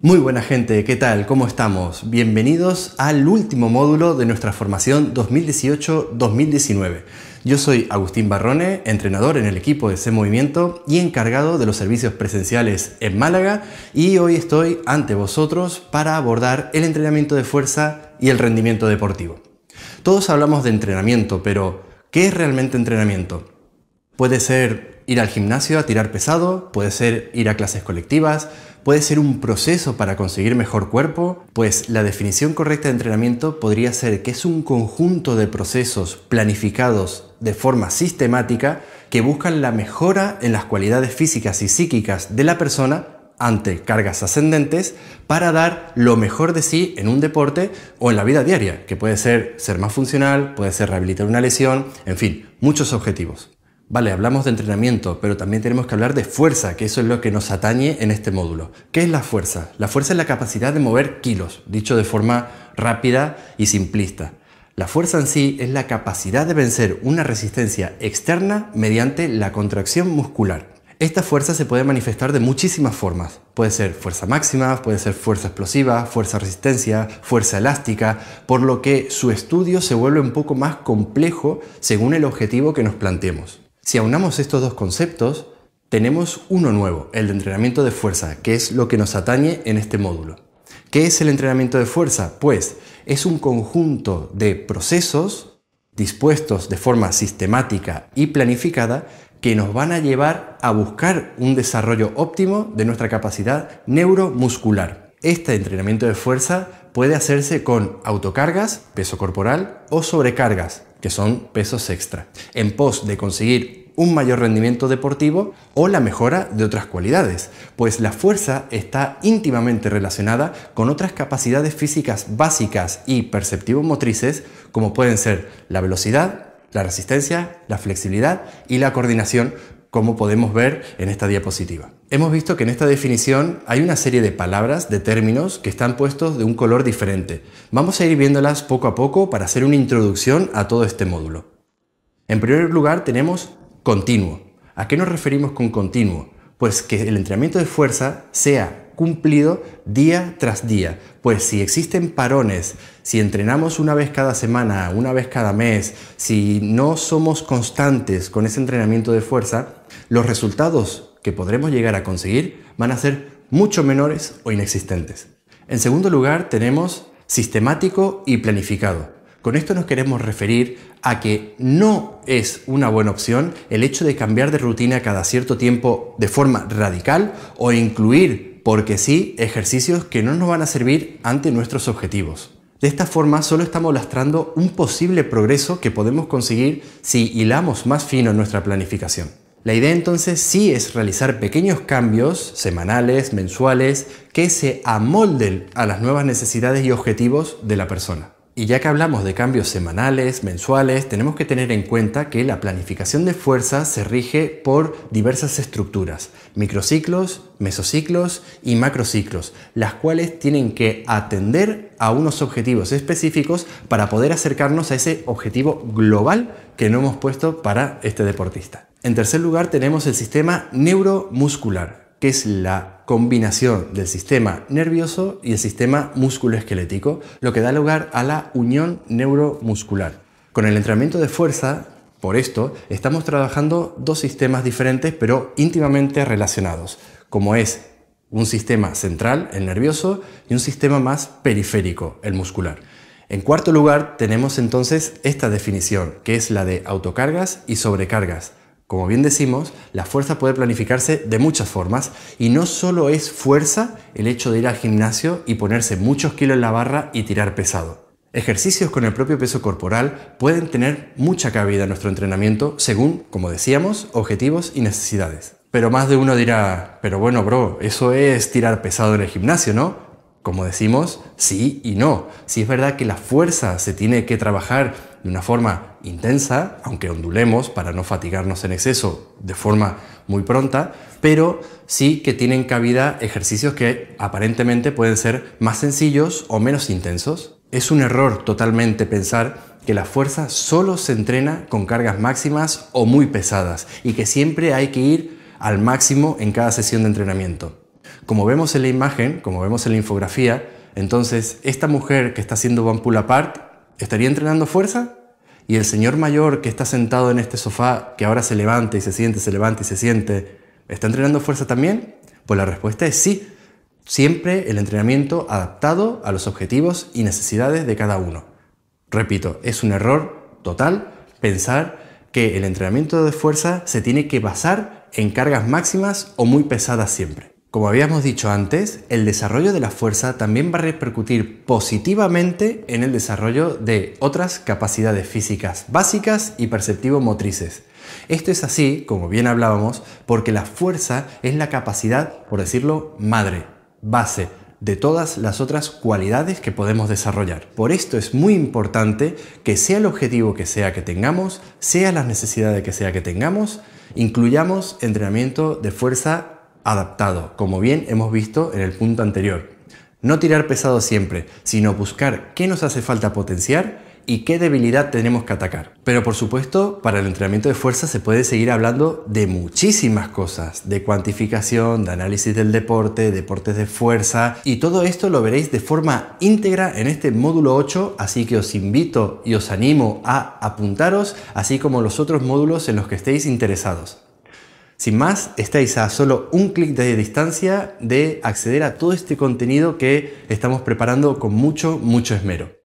Muy buena gente, ¿qué tal? ¿Cómo estamos? Bienvenidos al último módulo de nuestra formación 2018-2019. Yo soy Agustín Barrone, entrenador en el equipo de C Movimiento y encargado de los servicios presenciales en Málaga y hoy estoy ante vosotros para abordar el entrenamiento de fuerza y el rendimiento deportivo. Todos hablamos de entrenamiento, pero ¿qué es realmente entrenamiento? Puede ser ir al gimnasio a tirar pesado, puede ser ir a clases colectivas, puede ser un proceso para conseguir mejor cuerpo, pues la definición correcta de entrenamiento podría ser que es un conjunto de procesos planificados de forma sistemática que buscan la mejora en las cualidades físicas y psíquicas de la persona ante cargas ascendentes para dar lo mejor de sí en un deporte o en la vida diaria, que puede ser ser más funcional, puede ser rehabilitar una lesión, en fin, muchos objetivos. Vale, hablamos de entrenamiento, pero también tenemos que hablar de fuerza, que eso es lo que nos atañe en este módulo. ¿Qué es la fuerza? La fuerza es la capacidad de mover kilos, dicho de forma rápida y simplista. La fuerza en sí es la capacidad de vencer una resistencia externa mediante la contracción muscular. Esta fuerza se puede manifestar de muchísimas formas. Puede ser fuerza máxima, puede ser fuerza explosiva, fuerza resistencia, fuerza elástica, por lo que su estudio se vuelve un poco más complejo según el objetivo que nos planteemos. Si aunamos estos dos conceptos, tenemos uno nuevo, el de entrenamiento de fuerza, que es lo que nos atañe en este módulo. ¿Qué es el entrenamiento de fuerza? Pues es un conjunto de procesos dispuestos de forma sistemática y planificada que nos van a llevar a buscar un desarrollo óptimo de nuestra capacidad neuromuscular. Este entrenamiento de fuerza puede hacerse con autocargas, peso corporal o sobrecargas, que son pesos extra, en pos de conseguir un mayor rendimiento deportivo o la mejora de otras cualidades, pues la fuerza está íntimamente relacionada con otras capacidades físicas básicas y perceptivo-motrices como pueden ser la velocidad, la resistencia, la flexibilidad y la coordinación como podemos ver en esta diapositiva. Hemos visto que en esta definición hay una serie de palabras, de términos, que están puestos de un color diferente. Vamos a ir viéndolas poco a poco para hacer una introducción a todo este módulo. En primer lugar tenemos continuo. ¿A qué nos referimos con continuo? Pues que el entrenamiento de fuerza sea cumplido día tras día. Pues si existen parones, si entrenamos una vez cada semana, una vez cada mes, si no somos constantes con ese entrenamiento de fuerza, los resultados que podremos llegar a conseguir van a ser mucho menores o inexistentes. En segundo lugar, tenemos sistemático y planificado. Con esto nos queremos referir a que no es una buena opción el hecho de cambiar de rutina cada cierto tiempo de forma radical o incluir porque sí, ejercicios que no nos van a servir ante nuestros objetivos. De esta forma solo estamos lastrando un posible progreso que podemos conseguir si hilamos más fino nuestra planificación. La idea entonces sí es realizar pequeños cambios, semanales, mensuales, que se amolden a las nuevas necesidades y objetivos de la persona. Y ya que hablamos de cambios semanales, mensuales, tenemos que tener en cuenta que la planificación de fuerza se rige por diversas estructuras, microciclos, mesociclos y macrociclos, las cuales tienen que atender a unos objetivos específicos para poder acercarnos a ese objetivo global que no hemos puesto para este deportista. En tercer lugar tenemos el sistema neuromuscular, que es la combinación del sistema nervioso y el sistema musculoesquelético, lo que da lugar a la unión neuromuscular. Con el entrenamiento de fuerza, por esto, estamos trabajando dos sistemas diferentes pero íntimamente relacionados, como es un sistema central, el nervioso, y un sistema más periférico, el muscular. En cuarto lugar, tenemos entonces esta definición, que es la de autocargas y sobrecargas, como bien decimos, la fuerza puede planificarse de muchas formas y no solo es fuerza el hecho de ir al gimnasio y ponerse muchos kilos en la barra y tirar pesado. Ejercicios con el propio peso corporal pueden tener mucha cabida en nuestro entrenamiento según, como decíamos, objetivos y necesidades. Pero más de uno dirá, pero bueno, bro, eso es tirar pesado en el gimnasio, ¿no? Como decimos, sí y no. Si es verdad que la fuerza se tiene que trabajar de una forma intensa, aunque ondulemos para no fatigarnos en exceso de forma muy pronta, pero sí que tienen cabida ejercicios que aparentemente pueden ser más sencillos o menos intensos. Es un error totalmente pensar que la fuerza solo se entrena con cargas máximas o muy pesadas y que siempre hay que ir al máximo en cada sesión de entrenamiento. Como vemos en la imagen, como vemos en la infografía, entonces esta mujer que está haciendo One Pull Apart estaría entrenando fuerza y el señor mayor que está sentado en este sofá, que ahora se levanta y se siente, se levanta y se siente, ¿está entrenando fuerza también? Pues la respuesta es sí. Siempre el entrenamiento adaptado a los objetivos y necesidades de cada uno. Repito, es un error total pensar que el entrenamiento de fuerza se tiene que basar en cargas máximas o muy pesadas siempre. Como habíamos dicho antes, el desarrollo de la fuerza también va a repercutir positivamente en el desarrollo de otras capacidades físicas básicas y perceptivo-motrices. Esto es así, como bien hablábamos, porque la fuerza es la capacidad, por decirlo, madre, base, de todas las otras cualidades que podemos desarrollar. Por esto es muy importante que sea el objetivo que sea que tengamos, sea las necesidades que sea que tengamos, incluyamos entrenamiento de fuerza adaptado, como bien hemos visto en el punto anterior. No tirar pesado siempre, sino buscar qué nos hace falta potenciar y qué debilidad tenemos que atacar. Pero por supuesto, para el entrenamiento de fuerza se puede seguir hablando de muchísimas cosas, de cuantificación, de análisis del deporte, deportes de fuerza, y todo esto lo veréis de forma íntegra en este módulo 8, así que os invito y os animo a apuntaros, así como los otros módulos en los que estéis interesados. Sin más, estáis a solo un clic de distancia de acceder a todo este contenido que estamos preparando con mucho, mucho esmero.